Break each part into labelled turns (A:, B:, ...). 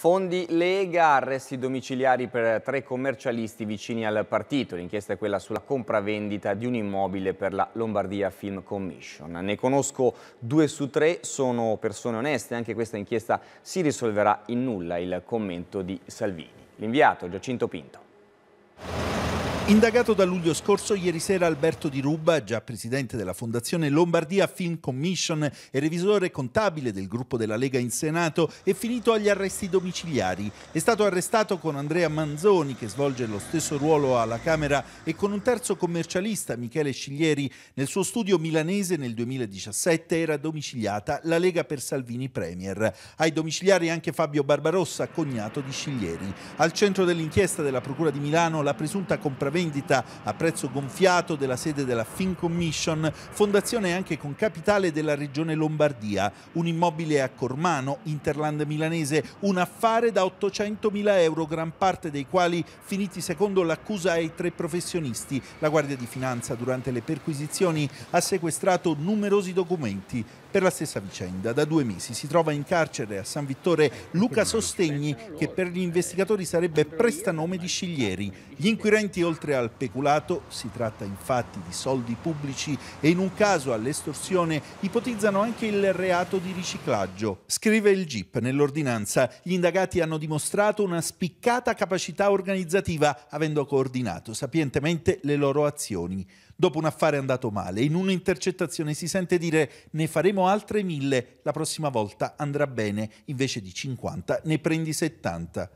A: Fondi Lega, arresti domiciliari per tre commercialisti vicini al partito. L'inchiesta è quella sulla compravendita di un immobile per la Lombardia Film Commission. Ne conosco due su tre, sono persone oneste. Anche questa inchiesta si risolverà in nulla, il commento di Salvini. L'inviato Giacinto Pinto.
B: Indagato da luglio scorso, ieri sera Alberto Di Ruba, già presidente della Fondazione Lombardia Film Commission e revisore contabile del gruppo della Lega in Senato, è finito agli arresti domiciliari. È stato arrestato con Andrea Manzoni, che svolge lo stesso ruolo alla Camera, e con un terzo commercialista, Michele Sciglieri. Nel suo studio milanese nel 2017 era domiciliata la Lega per Salvini Premier. Ai domiciliari anche Fabio Barbarossa, cognato di Sciglieri. Al centro dell'inchiesta della Procura di Milano la presunta compravendita vendita a prezzo gonfiato della sede della Fincommission, fondazione anche con capitale della regione Lombardia, un immobile a Cormano, Interland milanese, un affare da 800 mila euro, gran parte dei quali finiti secondo l'accusa ai tre professionisti. La Guardia di Finanza durante le perquisizioni ha sequestrato numerosi documenti per la stessa vicenda. Da due mesi si trova in carcere a San Vittore Luca Sostegni che per gli investigatori sarebbe prestanome di Sciglieri. Gli inquirenti oltre oltre al peculato, si tratta infatti di soldi pubblici e in un caso all'estorsione ipotizzano anche il reato di riciclaggio. Scrive il GIP nell'ordinanza, gli indagati hanno dimostrato una spiccata capacità organizzativa avendo coordinato sapientemente le loro azioni. Dopo un affare andato male, in un'intercettazione si sente dire ne faremo altre mille, la prossima volta andrà bene, invece di 50 ne prendi 70.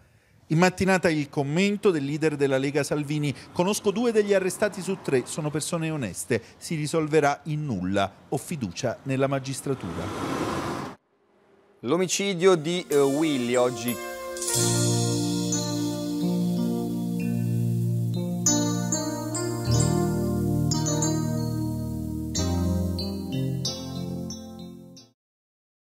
B: In mattinata il commento del leader della Lega Salvini. Conosco due degli arrestati su tre, sono persone oneste, si risolverà in nulla. Ho fiducia nella magistratura.
A: L'omicidio di uh, Willy oggi...